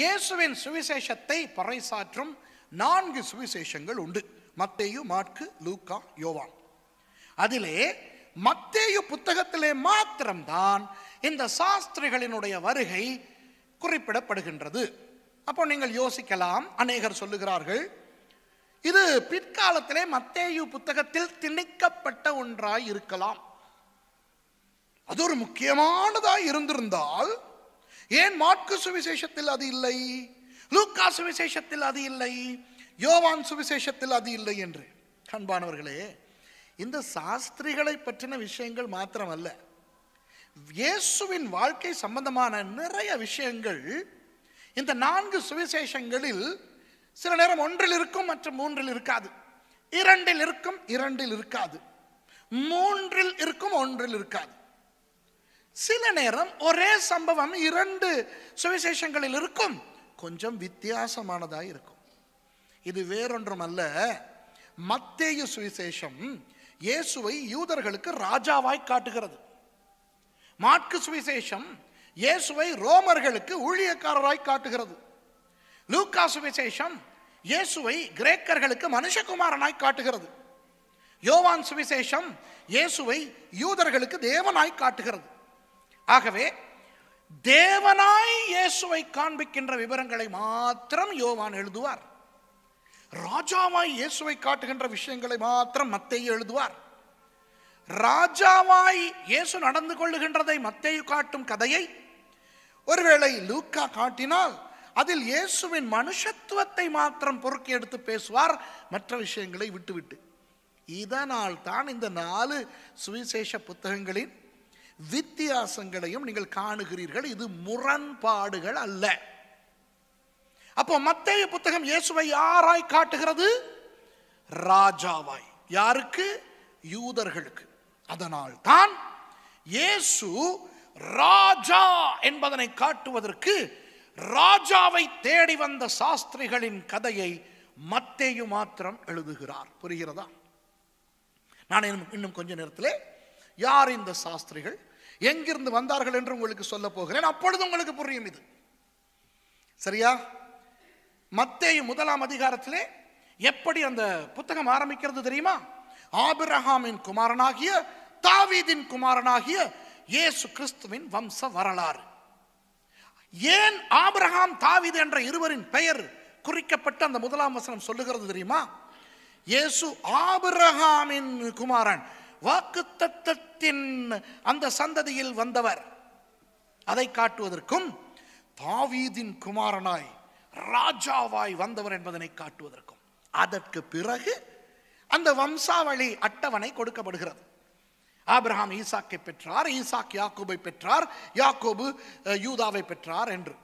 இயேசுவின் சுவிசேஷத்தை பறைசாற்றும் நான்கு சுவிசேஷங்கள் உண்டு மத்தேயு மார்க்கு லூக்கா யோவான் அதிலே மத்தேயு புத்தகத்திலே மாத்திரம்தான் இந்த சாஸ்திரிகளினுடைய வருகை குறிப்பிடப்படுகின்றது அப்போ நீங்கள் யோசிக்கலாம் அநேகர் சொல்லுகிறார்கள் இது பிற்காலத்திலே மத்தேயு புத்தகத்தில் திணிக்கப்பட்ட ஒன்றாய் இருக்கலாம் அது ஒரு முக்கியமானதாய் இருந்திருந்தால் ஏன் மார்க்கு சுவிசேஷத்தில் அது இல்லை லூக்கா சுவிசேஷத்தில் அது இல்லை யோவான் சுவிசேஷத்தில் அது இல்லை என்று கண்பானவர்களே இந்த சாஸ்திரிகளை பற்றின விஷயங்கள் மாத்திரமல்ல இயேசுவின் வாழ்க்கை சம்பந்தமான நிறைய விஷயங்கள் இந்த நான்கு சுவிசேஷங்களில் சில நேரம் ஒன்றில் இருக்கும் மற்றும் மூன்றில் இருக்காது இரண்டில் இருக்கும் இரண்டில் இருக்காது மூன்றில் இருக்கும் ஒன்றில் இருக்காது சில நேரம் ஒரே சம்பவம் இரண்டு சுவிசேஷங்களில் இருக்கும் கொஞ்சம் வித்தியாசமானதாக இருக்கும் இது வேறொன்றும் அல்ல மத்தேயு சுவிசேஷம் இயேசுவை யூதர்களுக்கு ராஜாவாய் காட்டுகிறது மாட்கு சுவிசேஷம் இயேசுவை ரோமர்களுக்கு ஊழியக்காரராய் காட்டுகிறது லூக்கா சுவிசேஷம் இயேசுவை கிரேக்கர்களுக்கு மனுஷகுமாரனாய் காட்டுகிறது யோவான் சுவிசேஷம் இயேசுவை யூதர்களுக்கு தேவனாய் காட்டுகிறது ஆகவே தேவனாய் இயேசுவை காண்பிக்கின்ற விவரங்களை மாத்திரம் யோவான் எழுதுவார் ராஜாவாய் இயேசுவை காட்டுகின்ற விஷயங்களை மாத்திரம் மத்தையை எழுதுவார் ராஜாவாய் இயேசு நடந்து கொள்ளுகின்றதை மத்தையு காட்டும் கதையை ஒருவேளை லூக்கா காட்டினால் அதில் இயேசுவின் மனுஷத்துவத்தை மாத்திரம் பொறுக்கி எடுத்து பேசுவார் மற்ற விஷயங்களை விட்டுவிட்டு இதனால் தான் இந்த நாலு சுவிசேஷ புத்தகங்களின் வித்தியாசங்களையும் நீங்கள் காணுகிறீர்கள் இது முரண்பாடுகள் அல்ல அப்போ மத்திய புத்தகம் இயேசுவை யாராய் காட்டுகிறது ராஜாவாய் யாருக்கு யூதர்களுக்கு அதனால் தான் இயேசு ராஜா என்பதனை காட்டுவதற்கு ராஜாவை தேடி வந்த சாஸ்திரிகளின் கதையை மத்தேயு மாத்திரம் எழுதுகிறார் புரிகிறதா நான் இன்னும் கொஞ்ச நேரத்திலே யார் இந்த சாஸ்திரிகள் எங்கிருந்து வந்தார்கள் என்று உங்களுக்கு சொல்ல போகிறேன் அப்பொழுது உங்களுக்கு புரியும் இது சரியா மத்தே முதலாம் அதிகாரத்திலே எப்படி அந்த புத்தகம் ஆரம்பிக்கிறது தெரியுமா ஆபிரஹாமின் குமாரனாகிய தாவீதின் குமாரனாகிய இயேசு கிறிஸ்துவின் வம்ச வரலாறு ஏன் ஆபிரஹாம் தாவீது என்ற இருவரின் பெயர் குறிக்கப்பட்டு அந்த முதலாம் வசனம் சொல்லுகிறது தெரியுமா இயேசு ஆபிரஹாமின் குமாரன் வாக்கு அந்த சந்ததியில் வந்தவர் அதை காட்டுவதற்கும் தாவீதின் குமாரனாய் ராஜாவாய் வந்தவர் என்பதனை காட்டுவதற்கும் அதற்கு பிறகு அந்த வம்சாவளி அட்டவணை கொடுக்கப்படுகிறது ஆப்ரஹாம் ஈசாக்கை பெற்றார் ஈசாக் யாக்கோபை பெற்றார் யாக்கோபு யூதாவை பெற்றார் என்று